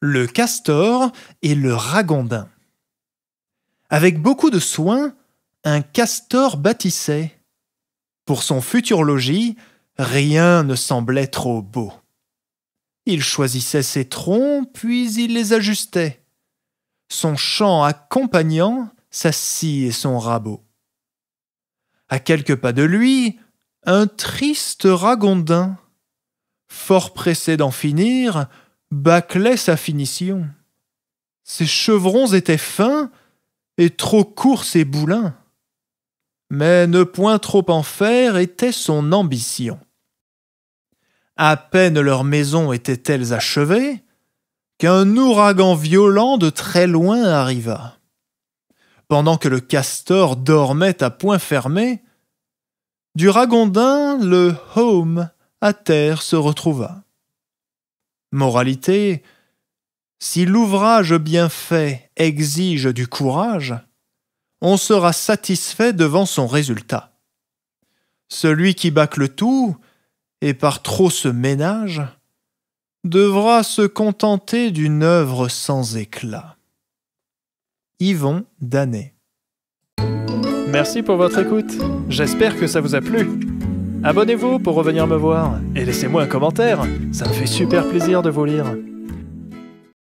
le castor et le ragondin. Avec beaucoup de soin, un castor bâtissait. Pour son futur logis, rien ne semblait trop beau. Il choisissait ses troncs, puis il les ajustait. Son chant accompagnant sa scie et son rabot. À quelques pas de lui, un triste ragondin, fort pressé d'en finir, bâclait sa finition. Ses chevrons étaient fins et trop courts ses boulins. Mais ne point trop en faire était son ambition. À peine leur maison étaient-elles achevées, qu'un ouragan violent de très loin arriva. Pendant que le castor dormait à point fermé, du ragondin le home à terre se retrouva. Moralité Si l'ouvrage bien fait exige du courage, on sera satisfait devant son résultat. Celui qui bâcle tout, et par trop se ménage, devra se contenter d'une œuvre sans éclat. Yvon Danet. Merci pour votre écoute. J'espère que ça vous a plu. Abonnez-vous pour revenir me voir et laissez-moi un commentaire, ça me fait super plaisir de vous lire.